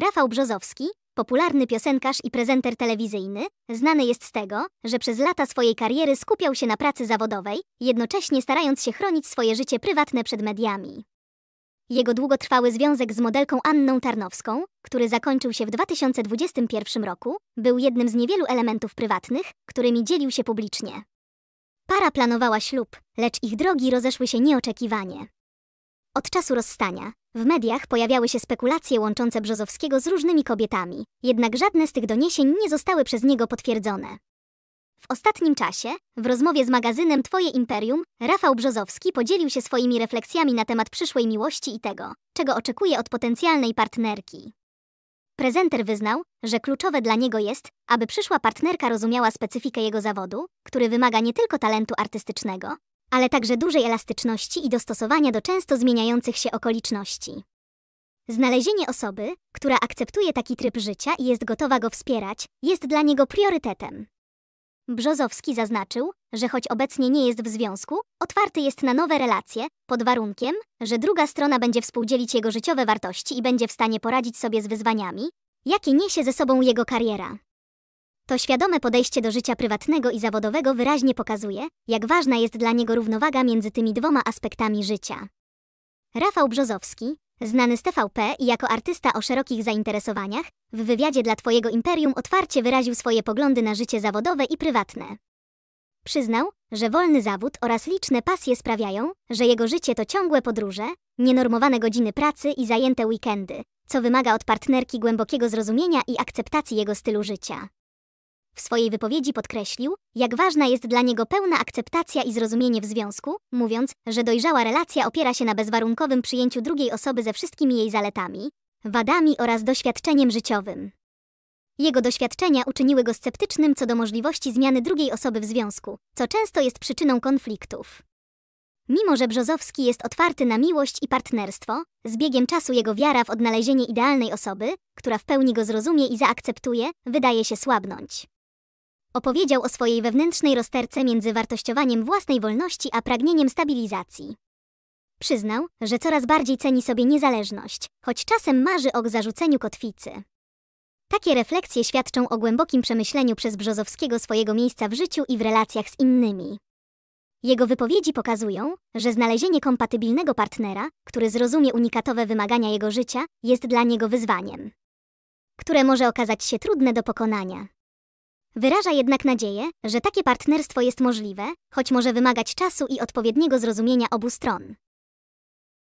Rafał Brzozowski, popularny piosenkarz i prezenter telewizyjny, znany jest z tego, że przez lata swojej kariery skupiał się na pracy zawodowej, jednocześnie starając się chronić swoje życie prywatne przed mediami. Jego długotrwały związek z modelką Anną Tarnowską, który zakończył się w 2021 roku, był jednym z niewielu elementów prywatnych, którymi dzielił się publicznie. Para planowała ślub, lecz ich drogi rozeszły się nieoczekiwanie. Od czasu rozstania w mediach pojawiały się spekulacje łączące Brzozowskiego z różnymi kobietami, jednak żadne z tych doniesień nie zostały przez niego potwierdzone. W ostatnim czasie, w rozmowie z magazynem Twoje Imperium, Rafał Brzozowski podzielił się swoimi refleksjami na temat przyszłej miłości i tego, czego oczekuje od potencjalnej partnerki. Prezenter wyznał, że kluczowe dla niego jest, aby przyszła partnerka rozumiała specyfikę jego zawodu, który wymaga nie tylko talentu artystycznego, ale także dużej elastyczności i dostosowania do często zmieniających się okoliczności. Znalezienie osoby, która akceptuje taki tryb życia i jest gotowa go wspierać, jest dla niego priorytetem. Brzozowski zaznaczył, że choć obecnie nie jest w związku, otwarty jest na nowe relacje, pod warunkiem, że druga strona będzie współdzielić jego życiowe wartości i będzie w stanie poradzić sobie z wyzwaniami, jakie niesie ze sobą jego kariera. To świadome podejście do życia prywatnego i zawodowego wyraźnie pokazuje, jak ważna jest dla niego równowaga między tymi dwoma aspektami życia. Rafał Brzozowski, znany z TVP i jako artysta o szerokich zainteresowaniach, w wywiadzie dla Twojego Imperium otwarcie wyraził swoje poglądy na życie zawodowe i prywatne. Przyznał, że wolny zawód oraz liczne pasje sprawiają, że jego życie to ciągłe podróże, nienormowane godziny pracy i zajęte weekendy, co wymaga od partnerki głębokiego zrozumienia i akceptacji jego stylu życia. W swojej wypowiedzi podkreślił, jak ważna jest dla niego pełna akceptacja i zrozumienie w związku, mówiąc, że dojrzała relacja opiera się na bezwarunkowym przyjęciu drugiej osoby ze wszystkimi jej zaletami, wadami oraz doświadczeniem życiowym. Jego doświadczenia uczyniły go sceptycznym co do możliwości zmiany drugiej osoby w związku, co często jest przyczyną konfliktów. Mimo, że Brzozowski jest otwarty na miłość i partnerstwo, z biegiem czasu jego wiara w odnalezienie idealnej osoby, która w pełni go zrozumie i zaakceptuje, wydaje się słabnąć. Opowiedział o swojej wewnętrznej rozterce między wartościowaniem własnej wolności a pragnieniem stabilizacji. Przyznał, że coraz bardziej ceni sobie niezależność, choć czasem marzy o zarzuceniu kotwicy. Takie refleksje świadczą o głębokim przemyśleniu przez Brzozowskiego swojego miejsca w życiu i w relacjach z innymi. Jego wypowiedzi pokazują, że znalezienie kompatybilnego partnera, który zrozumie unikatowe wymagania jego życia, jest dla niego wyzwaniem, które może okazać się trudne do pokonania. Wyraża jednak nadzieję, że takie partnerstwo jest możliwe, choć może wymagać czasu i odpowiedniego zrozumienia obu stron.